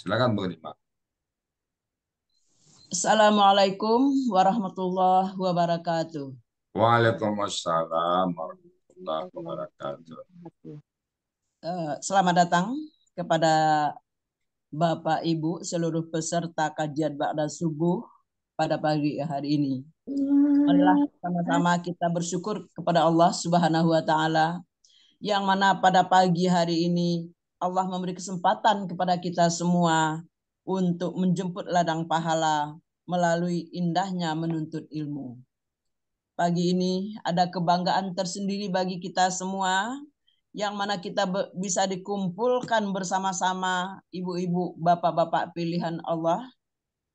Silakan Bu Nima. Assalamualaikum warahmatullahi wabarakatuh. Waalaikumsalam warahmatullahi wabarakatuh. Eh, selamat datang kepada Bapak Ibu seluruh peserta kajian Ba'da Subuh pada pagi hari ini. Marilah sama-sama kita bersyukur kepada Allah Subhanahu wa taala yang mana pada pagi hari ini Allah memberi kesempatan kepada kita semua untuk menjemput ladang pahala melalui indahnya menuntut ilmu. Pagi ini ada kebanggaan tersendiri bagi kita semua yang mana kita bisa dikumpulkan bersama-sama ibu-ibu, bapak-bapak pilihan Allah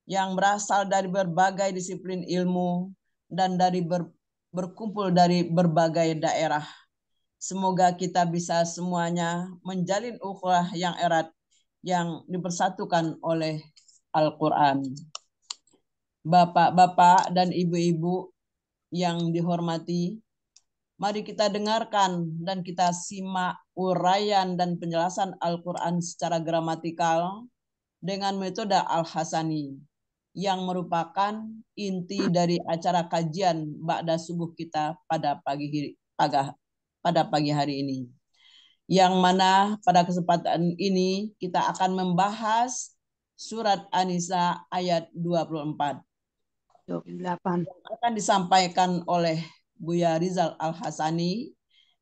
yang berasal dari berbagai disiplin ilmu dan dari ber, berkumpul dari berbagai daerah Semoga kita bisa semuanya menjalin ukhuwah yang erat yang dipersatukan oleh Al-Qur'an. Bapak-bapak dan ibu-ibu yang dihormati, mari kita dengarkan dan kita simak uraian dan penjelasan Al-Qur'an secara gramatikal dengan metode Al-Hasani yang merupakan inti dari acara kajian Ba'da Subuh kita pada pagi, pagi pada pagi hari ini. Yang mana pada kesempatan ini kita akan membahas surat Anisa ayat 24. 28. Yang akan disampaikan oleh Buya Rizal Al-Hasani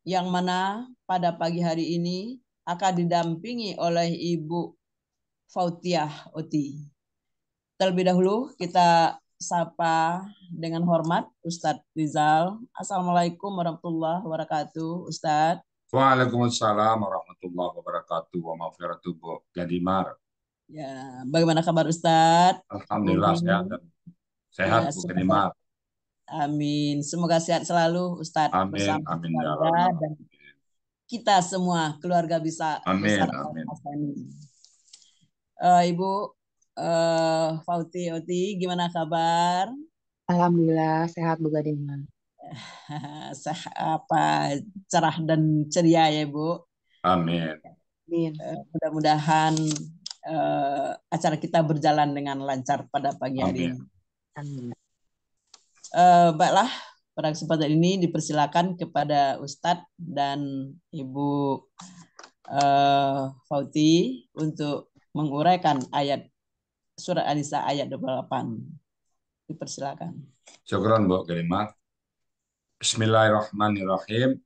yang mana pada pagi hari ini akan didampingi oleh Ibu Fautiah Oti. Terlebih dahulu kita sapa dengan hormat Ustadz Rizal. Assalamualaikum warahmatullahi wabarakatuh, Ustadz. Waalaikumsalam warahmatullahi wabarakatuh wa maafiratuh, Bu Gadimar. Ya, bagaimana kabar Ustadz? Alhamdulillah sehat sehat ya, Bu Gadimar. Amin. Semoga sehat selalu Ustadz. Amin. amin. Ya Allah. Dan kita semua keluarga bisa amin. Besar amin. Uh, Ibu uh, eh, Fauti Oti, gimana kabar? Alhamdulillah sehat Bu Gading. apa cerah dan ceria ya Bu. Amin. Amin. Uh, mudah-mudahan uh, acara kita berjalan dengan lancar pada pagi hari Amin. ini. Amin. Uh, baiklah, pada kesempatan ini dipersilakan kepada Ustadz dan Ibu uh, Fauti untuk menguraikan ayat surat al ayat 28. Dipersilakan. Syukran Bu Kalimat. Bismillahirrahmanirrahim.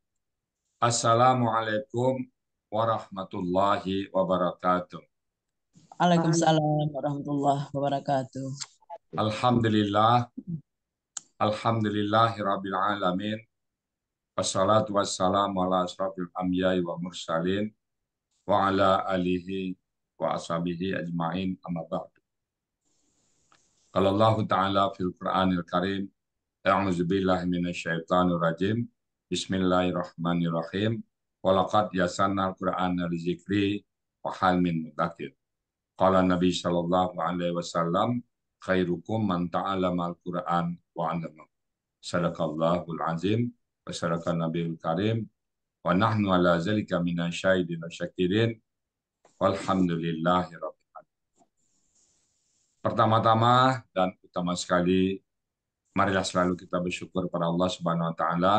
Assalamualaikum warahmatullahi wabarakatuh. Waalaikumsalam warahmatullahi wabarakatuh. Alhamdulillah. rabbil alamin. Wassalatu wassalamu ala asrafil amyai wa mursalin wa ala alihi wa ashabihi ajmain amma ba'd. Qala Allah Ta'ala fil Qur'anil Karim, A'udzu billahi minasyaitonir rajim. Bismillahirrahmanirrahim. rahim yasanna al-Qur'ana lizikri min mudakir. Kala Nabi sallallahu alaihi wasallam, khairukum man ta'allama al-Qur'an wa 'allama. Sadaqallahul azim wa sadaqa karim wa nahnu ala zalika minasyaidin wa syakirin. Walhamdulillahi rabbil Pertama-tama dan utama sekali, marilah selalu kita bersyukur kepada Allah Subhanahu wa Ta'ala,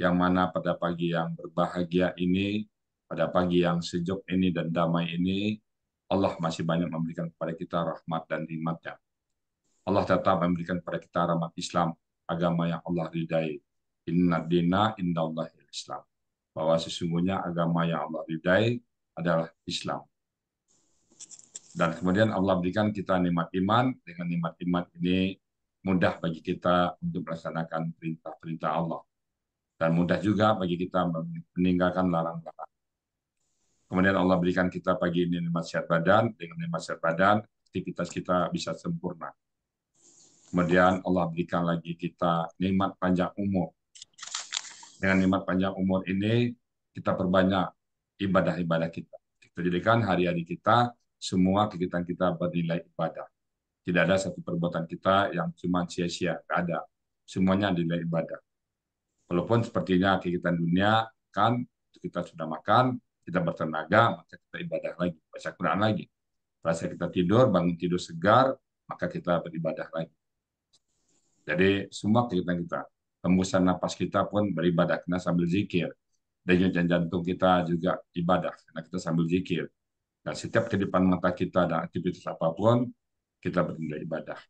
yang mana pada pagi yang berbahagia ini, pada pagi yang sejuk ini dan damai ini, Allah masih banyak memberikan kepada kita rahmat dan nikmatnya. Allah tetap memberikan kepada kita rahmat Islam, agama yang Allah ridai. Inna dina indallahi Islam. Bahwa sesungguhnya agama yang Allah ridai adalah Islam dan kemudian Allah berikan kita nikmat iman, dengan nikmat iman ini mudah bagi kita untuk melaksanakan perintah-perintah Allah. Dan mudah juga bagi kita meninggalkan larangan-larangan. Kemudian Allah berikan kita pagi ini nikmat sehat badan, dengan nikmat sehat badan aktivitas kita bisa sempurna. Kemudian Allah berikan lagi kita nikmat panjang umur. Dengan nikmat panjang umur ini kita perbanyak ibadah-ibadah kita. Kita jadikan hari-hari kita semua kegiatan kita bernilai ibadah. Tidak ada satu perbuatan kita yang cuma sia-sia, tidak ada. Semuanya nilai ibadah. Walaupun sepertinya kegiatan dunia kan kita sudah makan, kita bertenaga, maka kita ibadah lagi, baca Quran lagi. Rasa kita tidur, bangun tidur segar, maka kita beribadah lagi. Jadi semua kegiatan kita, tembusan nafas kita pun beribadah, karena sambil zikir. Dan jantung kita juga ibadah, karena kita sambil zikir Nah, setiap kedipan mata kita dan aktivitas apapun, kita berdoa ibadah.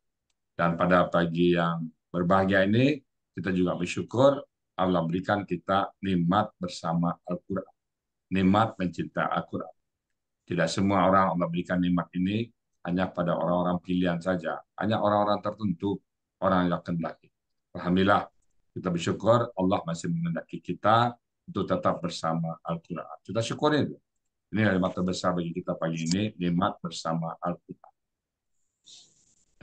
Dan pada pagi yang berbahagia ini, kita juga bersyukur Allah berikan kita nikmat bersama Al-Quran. Nikmat mencinta Al-Quran. Tidak semua orang Allah berikan nikmat ini hanya pada orang-orang pilihan saja. Hanya orang-orang tertentu, orang yang kendaki. Alhamdulillah, kita bersyukur Allah masih mengendaki kita untuk tetap bersama Al-Quran. Kita syukurin itu. Ini adalah mata besar bagi kita pagi ini, nikmat bersama Alkitab.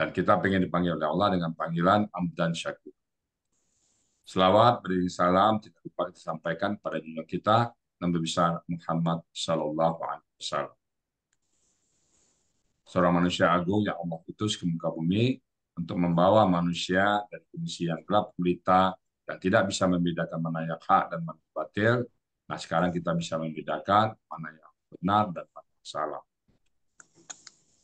Dan kita ingin dipanggil oleh Allah dengan panggilan Amdan syakir. Selawat beri salam tidak lupa kita sampaikan pada dunia kita Nabi besar Muhammad Sallallahu Alaihi Wasallam. Seorang manusia agung yang Allah utus ke muka bumi untuk membawa manusia dari kondisi yang gelap gulita dan tidak bisa membedakan mana yang hak dan mana yang batil. Nah sekarang kita bisa membedakan mana yang benar dan mana salah.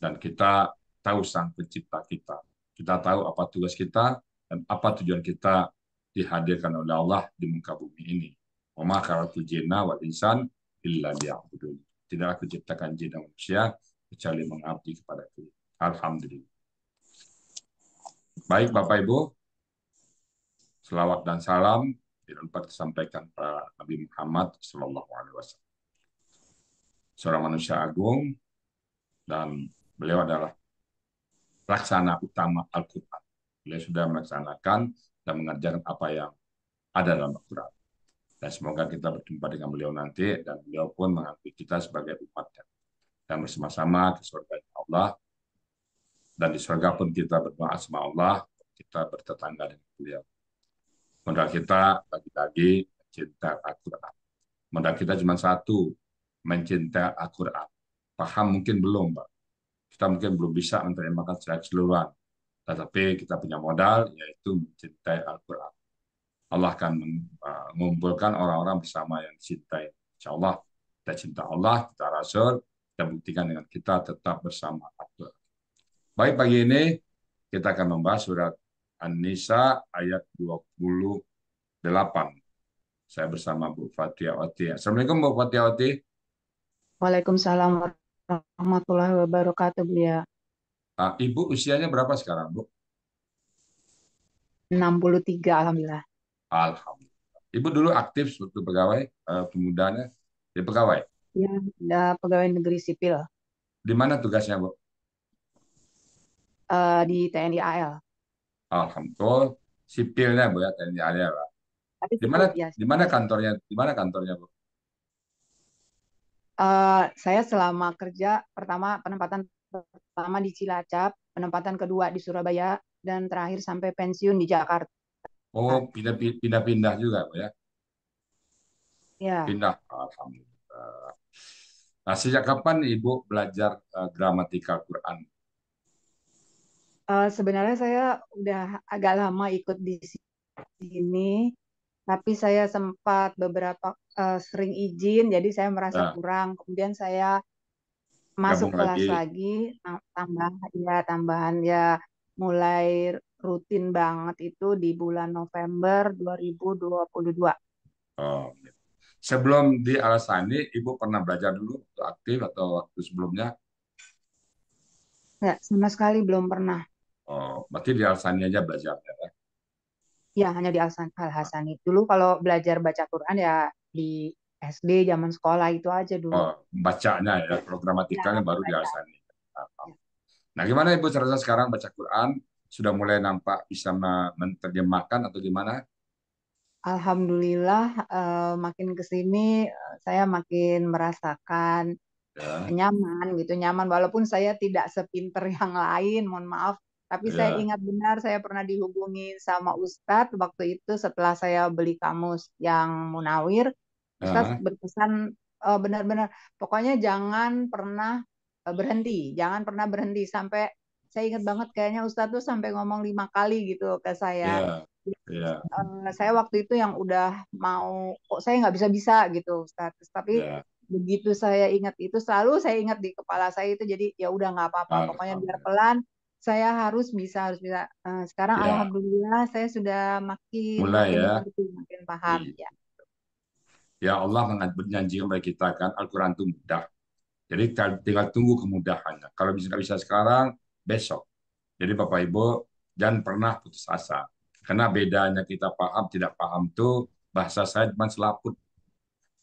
Dan kita tahu sang pencipta kita. Kita tahu apa tugas kita dan apa tujuan kita dihadirkan oleh Allah di muka bumi ini. Wa ma khalaqtul jinna wal insan illa liya'budun. Tidak aku ciptakan jin dan manusia kecuali mengabdi kepada aku. Alhamdulillah. Baik Bapak Ibu, selawat dan salam dilempar disampaikan kepada Nabi Muhammad Shallallahu Alaihi Wasallam seorang manusia agung dan beliau adalah pelaksana utama Al-Quran. Beliau sudah melaksanakan dan mengerjakan apa yang ada dalam Al-Quran. Dan semoga kita berjumpa dengan beliau nanti dan beliau pun mengakui kita sebagai umatnya. Dan bersama-sama ke surga Allah. Dan di surga pun kita berdoa sama Allah, kita bertetangga dengan beliau. Modal kita lagi-lagi cinta Al-Quran. Modal kita cuma satu, mencintai Al-Quran. Paham mungkin belum, Pak. Kita mungkin belum bisa menerjemahkan secara keseluruhan. Tetapi kita punya modal, yaitu mencintai Al-Quran. Allah akan uh, mengumpulkan orang-orang bersama yang dicintai. Insya Allah, kita cinta Allah, kita Rasul, kita buktikan dengan kita tetap bersama al Baik, pagi ini kita akan membahas surat An-Nisa ayat 28. Saya bersama Bu Fatia Oti. Assalamualaikum Bu Fatia Oti. Waalaikumsalam warahmatullahi wabarakatuh, Ya, nah, Ibu usianya berapa sekarang, Bu? 63, Alhamdulillah. Alhamdulillah. Ibu dulu aktif sebagai pegawai uh, pemudanya, di pegawai? Ya, ya, pegawai negeri sipil. Di mana tugasnya, Bu? Uh, di TNI AL. Alhamdulillah. Sipilnya, Bu, ya, TNI AL. Ya. Di mana, ya. di mana kantornya? Di mana kantornya, Bu? Eh, saya selama kerja pertama penempatan pertama di Cilacap, penempatan kedua di Surabaya, dan terakhir sampai pensiun di Jakarta. Oh, pindah-pindah juga, ya? Ya. Pindah, alhamdulillah. Nah, sejak kapan ibu belajar uh, eh, gramatika Quran? Uh, sebenarnya saya udah agak lama ikut di sini, tapi saya sempat beberapa uh, sering izin, jadi saya merasa nah. kurang. Kemudian saya masuk Gabung kelas lagi, lagi tambah ya tambahan ya mulai rutin banget itu di bulan November 2022. Oh. Iya. Sebelum di Alasani, Ibu pernah belajar dulu waktu aktif atau waktu sebelumnya? Enggak, ya, sama sekali belum pernah. Oh, berarti di Alasani aja belajar ya? Ya, hanya di Al-Hasani. Ah. Dulu kalau belajar baca Quran ya di SD zaman sekolah itu aja dulu. Oh, bacanya ya, programatikanya ya, baru di Alsani. Iya. Nah, gimana Ibu cerita sekarang baca Quran? Sudah mulai nampak bisa menerjemahkan atau gimana? Alhamdulillah, eh, makin ke sini eh, saya makin merasakan ya. nyaman gitu, nyaman. Walaupun saya tidak sepinter yang lain, mohon maaf. Tapi ya. saya ingat benar saya pernah dihubungi sama Ustadz waktu itu setelah saya beli kamus yang Munawir Ustaz uh. berpesan uh, benar-benar pokoknya jangan pernah e, berhenti, jangan pernah berhenti sampai saya ingat banget kayaknya Ustadz tuh sampai ngomong lima kali gitu ke saya. Yeah, yeah. Uh, saya waktu itu yang udah mau kok saya nggak bisa bisa gitu Ustadz, tapi yeah. begitu saya ingat itu selalu saya ingat di kepala saya itu jadi ya udah nggak apa-apa, nah, pokoknya biar pelan saya harus bisa harus bisa. Uh, sekarang iya. alhamdulillah saya sudah makin mulai makin ya, makin paham yeah. ya. Ya Allah menjanjikan kepada kita kan Al-Quran itu mudah. Jadi tinggal tunggu kemudahannya. Kalau bisa nggak bisa sekarang, besok. Jadi Bapak Ibu jangan pernah putus asa. Karena bedanya kita paham tidak paham tuh bahasa saya cuma selaput.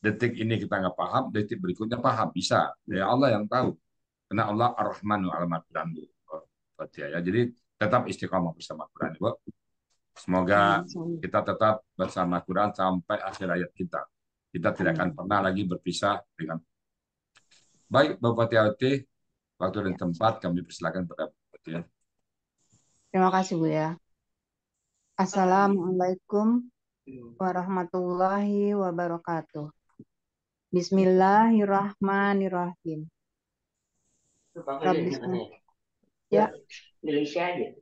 Detik ini kita nggak paham, detik berikutnya paham bisa. Ya Allah yang tahu. Karena Allah Ar-Rahmanu Al-Maqdan. Ya, jadi tetap istiqomah bersama Quran, Ibu. Semoga kita tetap bersama Quran sampai akhir ayat kita. Kita tidak hmm. akan pernah lagi berpisah dengan Baik, Bapak TLT waktu dan tempat kami persilakan pada Bapak Terima kasih, Bu ya. Assalamualaikum warahmatullahi wabarakatuh. Bismillahirrahmanirrahim. Ya. Indonesia aja.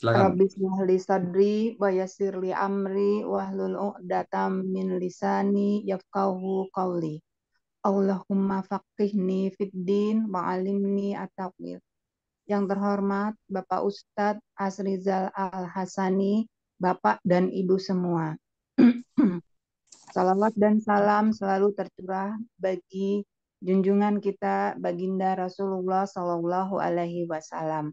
Silakan. Rabbi syrahli sadri wa yassirli amri wahlul 'uqdatam min lisani yafqahu qawli. Allahumma faqihni fid din wa 'alimni at-taqwil. Yang terhormat Bapak Ustadz Asrizal Al-Hasani, Bapak dan Ibu semua. Salawat dan salam selalu tercurah bagi junjungan kita Baginda Rasulullah Sallallahu Alaihi Wasallam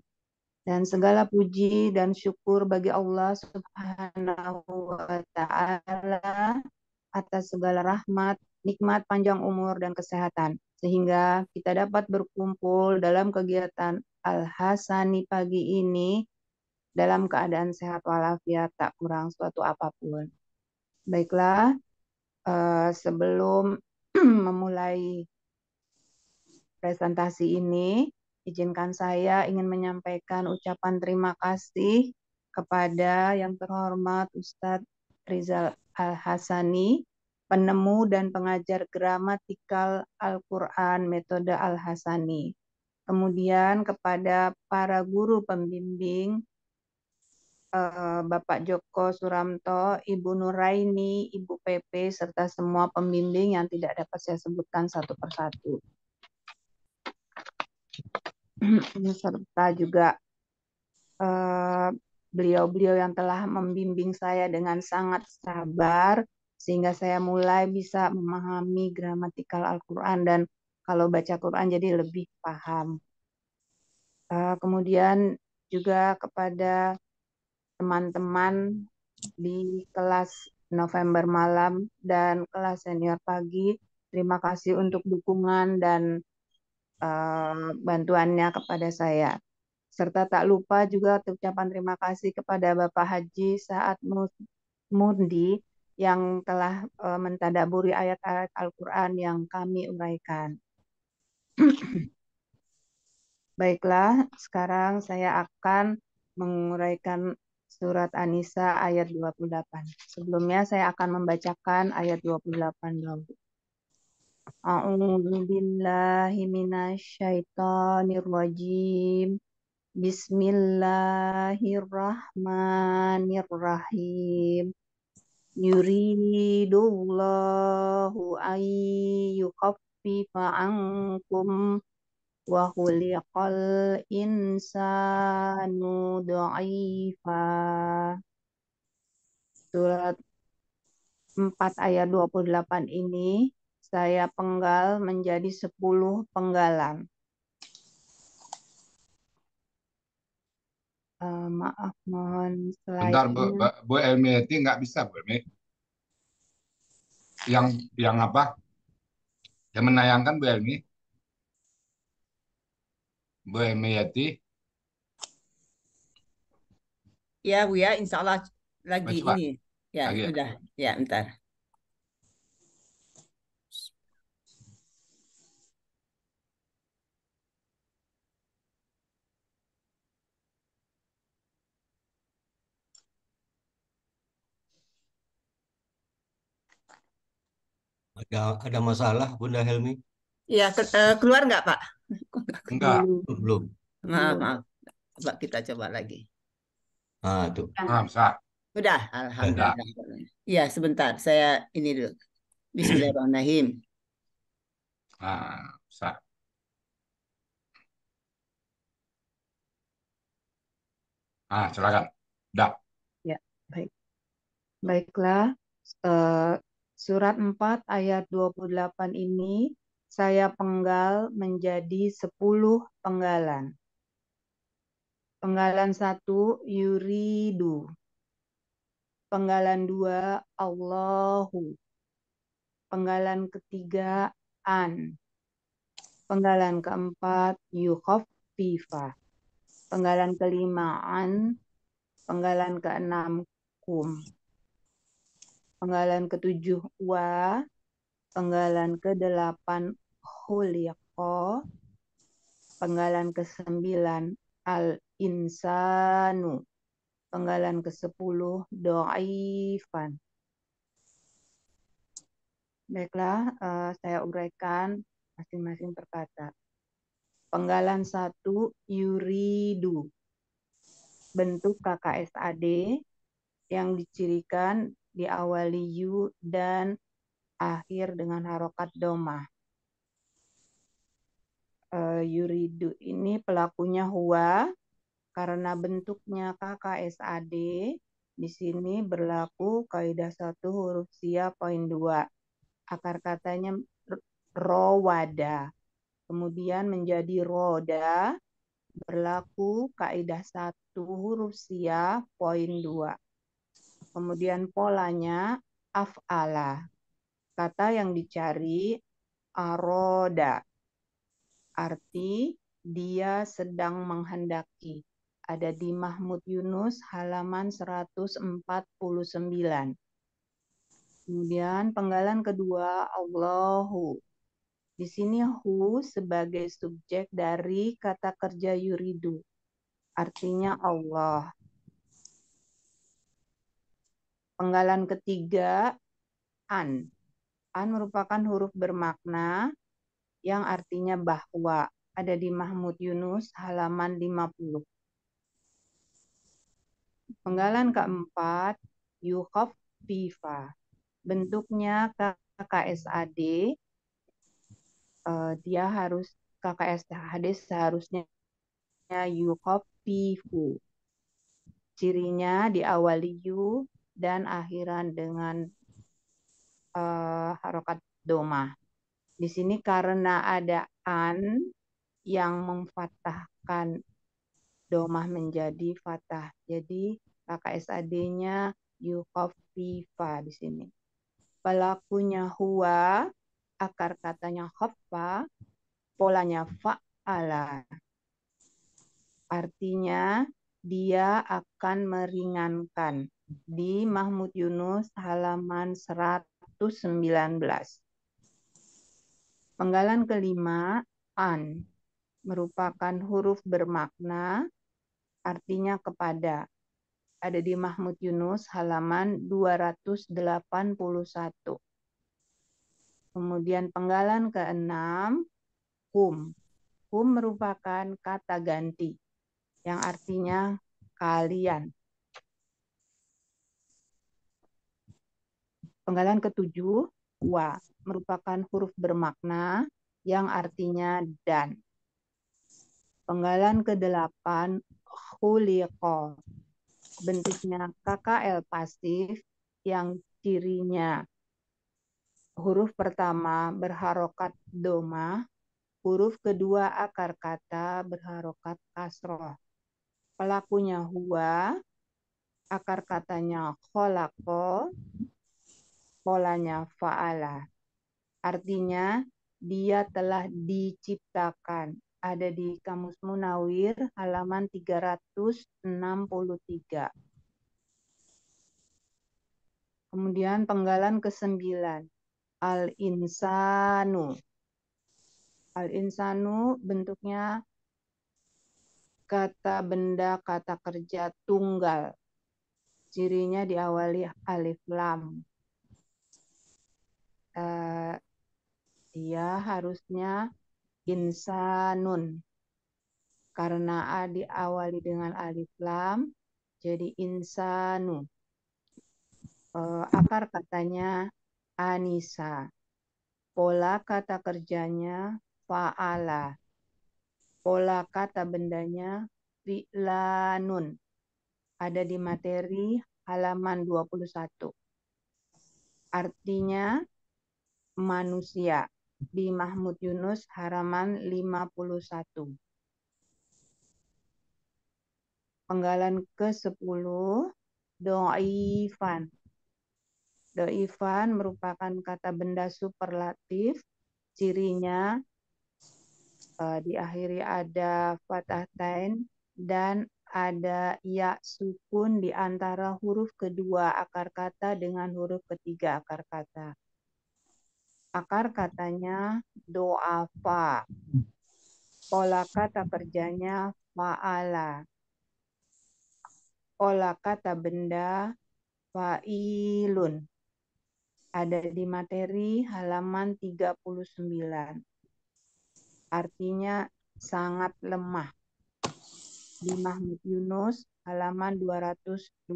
dan segala puji dan syukur bagi Allah Subhanahu wa taala atas segala rahmat, nikmat panjang umur dan kesehatan sehingga kita dapat berkumpul dalam kegiatan Al-Hasani pagi ini dalam keadaan sehat walafiat tak kurang suatu apapun. Baiklah, eh, sebelum memulai presentasi ini, izinkan saya ingin menyampaikan ucapan terima kasih kepada yang terhormat Ustadz Rizal Al-Hasani, penemu dan pengajar gramatikal Al-Quran metode Al-Hasani. Kemudian kepada para guru pembimbing, eh, Bapak Joko Suramto, Ibu Nuraini, Ibu PP, serta semua pembimbing yang tidak dapat saya sebutkan satu persatu serta juga eh, beliau-beliau uh, yang telah membimbing saya dengan sangat sabar sehingga saya mulai bisa memahami gramatikal Al-Quran dan kalau baca Quran jadi lebih paham. Uh, kemudian juga kepada teman-teman di kelas November malam dan kelas senior pagi, terima kasih untuk dukungan dan Eh, bantuannya kepada saya. Serta tak lupa juga ucapan terima kasih kepada Bapak Haji saat Mundi yang telah eh, mentadaburi ayat-ayat Al-Quran yang kami uraikan. Baiklah, sekarang saya akan menguraikan surat an ayat 28. Sebelumnya saya akan membacakan ayat 28 dahulu. A'udzu billahi Bismillahirrahmanirrahim. Yuridullahu ay yukaffifa ankum wa khuliqal insanu dha'ifa. Surat 4 ayat 28 ini saya penggal menjadi 10 penggalan. Uh, maaf, mohon slide. Bentar, Bu, Bu, Bu Elmiati nggak bisa, Bu Elmi. Yang, yang apa? Yang menayangkan, Bu Elmi. Bu Elmiati. Ya, Bu ya, insya Allah lagi Mas, ini. Ya, ya, sudah. Ya, bentar. ada ada masalah Bunda Helmi? Ya ke, eh, keluar nggak Pak? Enggak. Belum. Maaf, maaf. Coba kita coba lagi. Ah, tuh. Ah, bisa. Udah, alhamdulillah. Iya, sebentar. Saya ini dulu. Bismillahirrahmanirrahim. Ah, bisa. Ah, silakan. Dah. Ya, baik. Baiklah, uh, Surat 4 ayat 28 ini saya penggal menjadi 10 penggalan. Penggalan 1 yuridu. Penggalan 2 Allahu. Penggalan ketiga an. Penggalan keempat Piva, Penggalan kelima an. Penggalan keenam kum penggalan ketujuh wa, penggalan kedelapan huliqo, penggalan kesembilan al-insanu, penggalan kesepuluh do'ifan. Baiklah, eh, saya uraikan masing-masing perkata. Penggalan satu yuridu, bentuk KKSAD yang dicirikan diawali yu dan akhir dengan harokat domah. Eh, uh, yuridu ini pelakunya huwa karena bentuknya KKSAD di sini berlaku kaidah satu huruf sia poin dua akar katanya rowada kemudian menjadi roda berlaku kaidah satu huruf sia poin dua Kemudian polanya af'ala. Kata yang dicari aroda. Arti dia sedang menghendaki. Ada di Mahmud Yunus halaman 149. Kemudian penggalan kedua Allahu. Di sini hu sebagai subjek dari kata kerja yuridu. Artinya Allah. Penggalan ketiga, an. An merupakan huruf bermakna yang artinya bahwa. Ada di Mahmud Yunus halaman 50. Penggalan keempat, yuhof viva. Bentuknya KKSAD, e, dia harus KKSAD seharusnya yuhof vivu. Cirinya diawali yu, dan akhiran dengan uh, harokat doma. Di sini karena ada an yang memfatahkan domah menjadi fatah. Jadi KKSAD-nya yukhafifa di sini. Pelakunya huwa, akar katanya khaffa, polanya fa'ala. Artinya dia akan meringankan di Mahmud Yunus halaman 119. Penggalan kelima, an, merupakan huruf bermakna, artinya kepada. Ada di Mahmud Yunus halaman 281. Kemudian penggalan keenam, hum hum merupakan kata ganti, yang artinya kalian Penggalan ketujuh, wa merupakan huruf bermakna yang artinya dan. Penggalan kedelapan, huliqo, Bentuknya KKL pasif yang cirinya huruf pertama berharokat doma, huruf kedua akar kata berharokat kasroh. Pelakunya huwa, akar katanya kholako, polanya fa'ala. Artinya dia telah diciptakan. Ada di Kamus Munawir halaman 363. Kemudian penggalan ke-9. Al-insanu. Al-insanu bentuknya kata benda, kata kerja tunggal. Cirinya diawali alif lam uh, dia harusnya insanun karena a diawali dengan alif lam jadi insanu uh, akar katanya anisa pola kata kerjanya faala pola kata bendanya fi'lanun ada di materi halaman 21 artinya manusia di Mahmud Yunus halaman 51. Penggalan ke-10 do'ifan. Do'ifan merupakan kata benda superlatif, cirinya uh, diakhiri ada fathah tain dan ada ya sukun di antara huruf kedua akar kata dengan huruf ketiga akar kata. Akar katanya doa hmm. Pola kata kerjanya fa'ala. Pola kata benda fa'ilun. Ada di materi halaman 39. Artinya sangat lemah. Di Mahmud Yunus halaman 229.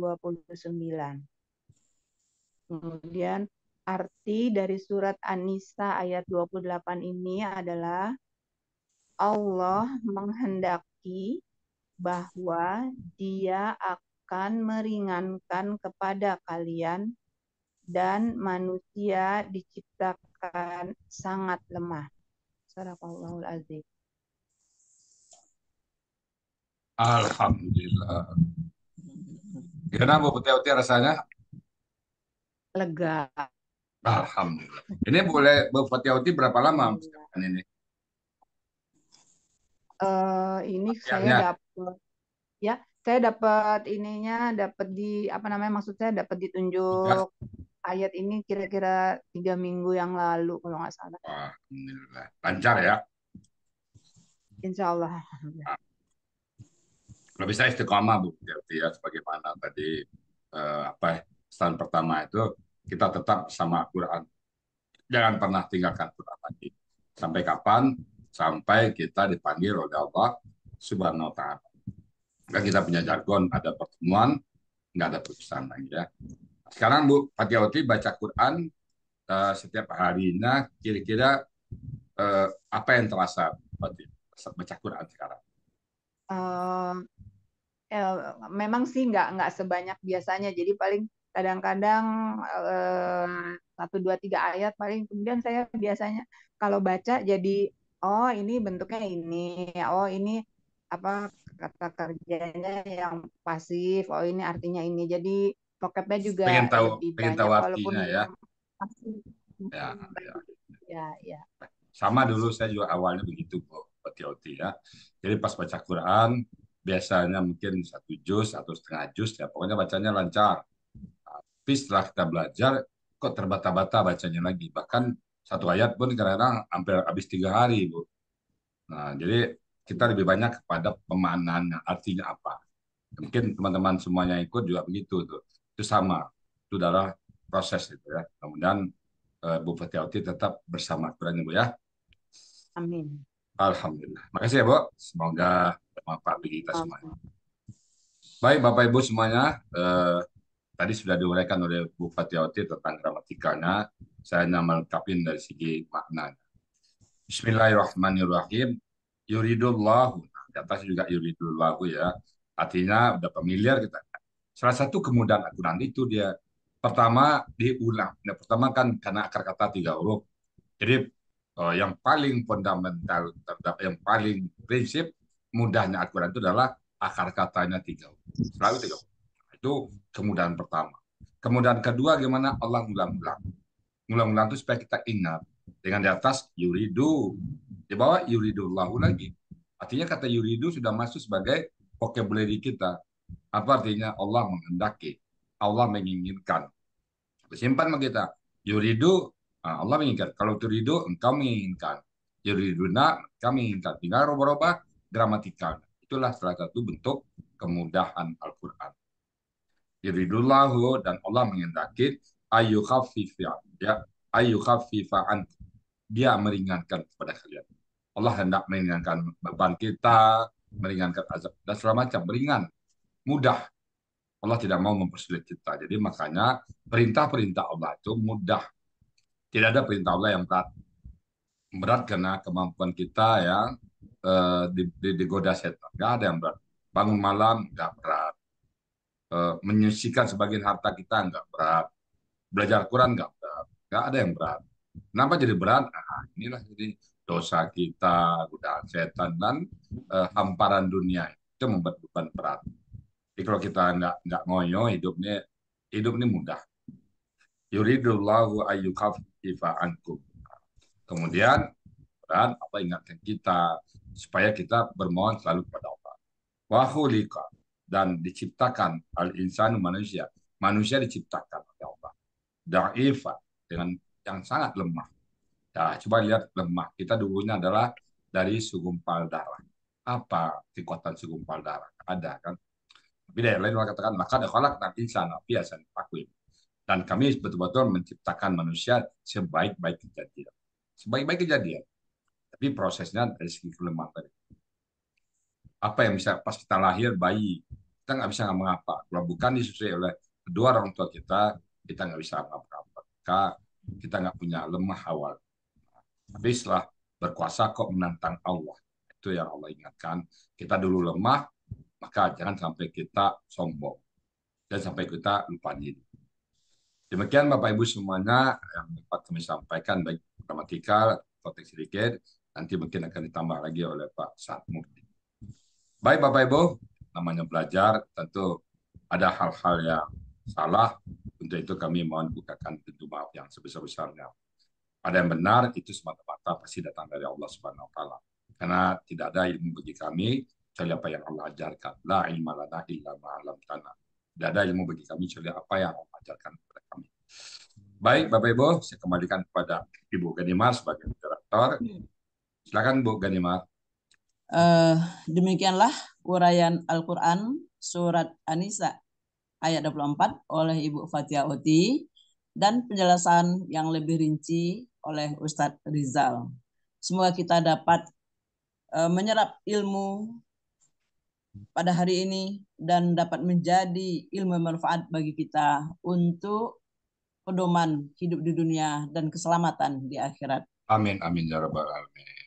Kemudian arti dari surat An-Nisa ayat 28 ini adalah Allah menghendaki bahwa dia akan meringankan kepada kalian dan manusia diciptakan sangat lemah. Sadaqallahul Aziz. Alhamdulillah. Gimana Bu Putih-Putih rasanya? Lega. Alhamdulillah. Ini boleh berfatihauti berapa lama ini? Uh, ini saya iya. dapat ya, saya dapat ininya dapat di apa namanya maksudnya saya dapat ditunjuk iya. ayat ini kira-kira tiga minggu yang lalu kalau nggak salah. Wah, Lancar ya? Insya Allah. Ah. Kalau bisa istiqomah Bu, ya, sebagaimana tadi eh, apa pesan pertama itu kita tetap sama Quran. Jangan pernah tinggalkan Quran lagi. Sampai kapan? Sampai kita dipanggil oleh Allah Subhanahu wa taala. Kan kita punya jargon ada pertemuan, nggak ada putusan lagi ya. Sekarang Bu Patiawati baca Quran uh, setiap nah kira-kira uh, apa yang terasa baca Quran sekarang? Uh, ya, memang sih nggak nggak sebanyak biasanya. Jadi paling kadang-kadang eh, satu dua tiga ayat paling kemudian saya biasanya kalau baca jadi oh ini bentuknya ini oh ini apa kata kerjanya yang pasif oh ini artinya ini jadi vocabnya juga pengen tahu lebih pengen tahu artinya ya. ya. ya ya ya ya sama dulu saya juga awalnya begitu bu OT-OT ya jadi pas baca Quran biasanya mungkin satu jus atau setengah jus ya pokoknya bacanya lancar tapi setelah kita belajar, kok terbata-bata bacanya lagi. Bahkan satu ayat pun kadang-kadang hampir habis tiga hari, Bu. Nah, jadi kita lebih banyak kepada pemanaan artinya apa. Mungkin teman-teman semuanya ikut juga begitu tuh. Itu sama. Itu adalah proses itu ya. Kemudian eh, Bu fatiauti tetap bersama berani Bu ya. Amin. Alhamdulillah. Makasih ya Bu. Semoga bermanfaat bagi kita semua. Baik Bapak Ibu semuanya, eh, tadi sudah diuraikan oleh Bupati Fatiawati tentang gramatikanya, saya melengkapi dari segi makna. Bismillahirrahmanirrahim. Yuridullahu. Nah, di atas juga yuridullahu ya. Artinya udah familiar kita. Salah satu kemudahan aturan itu dia pertama diulang. Nah, pertama kan karena akar kata tiga huruf. Jadi eh, yang paling fundamental, yang paling prinsip mudahnya aturan itu adalah akar katanya tiga huruf. Selalu tiga huruf. Itu kemudahan pertama. Kemudahan kedua gimana Allah ngulang-ulang. Ngulang-ulang itu supaya kita ingat. Dengan di atas yuridu. Di bawah yuridullahu lagi. Artinya kata yuridu sudah masuk sebagai vocabulary kita. Apa artinya Allah menghendaki. Allah menginginkan. Simpan sama kita. Yuridu, ah, Allah menginginkan. Kalau yuridu engkau menginginkan. Yuriduna, kami menginginkan. Tinggal roba-roba gramatikal Itulah salah satu bentuk kemudahan Al-Quran iridullahu dan Allah mengendaki ayyukhaffifa ya ayyukhaffifa dia meringankan kepada kalian Allah hendak meringankan beban kita meringankan azab dan segala macam ringan mudah Allah tidak mau mempersulit kita jadi makanya perintah-perintah Allah itu mudah tidak ada perintah Allah yang berat berat karena kemampuan kita ya di digoda setan nggak ada yang berat bangun malam nggak berat Eh, menyisikan sebagian harta kita nggak berat, belajar Quran nggak berat, nggak ada yang berat. Kenapa jadi berat? Nah, inilah jadi dosa kita, godaan setan dan uh, hamparan dunia itu membuat beban berat. Jadi kalau kita nggak nggak ngoyo hidupnya hidup ini mudah. Yuridullahu ayyukafifa ankum. Kemudian berat apa ingatkan kita supaya kita bermohon selalu kepada Allah. Wahulika dan diciptakan al-insan manusia. Manusia diciptakan oleh Allah. Da'ifa dengan yang sangat lemah. Nah, coba lihat lemah. Kita dulunya adalah dari segumpal darah. Apa kekuatan segumpal darah? Ada kan? Tapi dari lain orang katakan, maka ada kolak dan insan, nah, biasa akuin. Dan kami betul-betul menciptakan manusia sebaik-baik kejadian. Sebaik-baik kejadian. Tapi prosesnya dari segi kelemahan tadi. Apa yang bisa pas kita lahir bayi, kita nggak bisa apa Kalau bukan disusui oleh kedua orang tua kita, kita nggak bisa apa-apa. Maka kita nggak punya lemah awal. Tapi setelah berkuasa kok menantang Allah. Itu yang Allah ingatkan. Kita dulu lemah, maka jangan sampai kita sombong. dan sampai kita lupa diri. Demikian Bapak Ibu semuanya yang dapat kami sampaikan baik gramatikal konteks sedikit nanti mungkin akan ditambah lagi oleh Pak Satmu. Baik Bapak Ibu, namanya belajar tentu ada hal-hal yang salah, untuk itu kami mohon bukakan pintu maaf yang sebesar-besarnya. Ada yang benar itu semata-mata pasti datang dari Allah Subhanahu wa taala. Karena tidak ada ilmu bagi kami kecuali apa yang Allah ajarkan. La ilma lana illa ma'alam tanah. Tidak ada ilmu bagi kami kecuali apa yang Allah ajarkan kepada kami. Baik, Bapak Ibu, saya kembalikan kepada Ibu Ganimar sebagai moderator. Hmm. Silakan Bu Ganimar. Uh, demikianlah urayan Al-Quran surat An-Nisa ayat 24 oleh Ibu Fatia Oti dan penjelasan yang lebih rinci oleh Ustadz Rizal. Semoga kita dapat uh, menyerap ilmu pada hari ini dan dapat menjadi ilmu manfaat bagi kita untuk pedoman hidup di dunia dan keselamatan di akhirat. Amin amin ya rabbal alamin.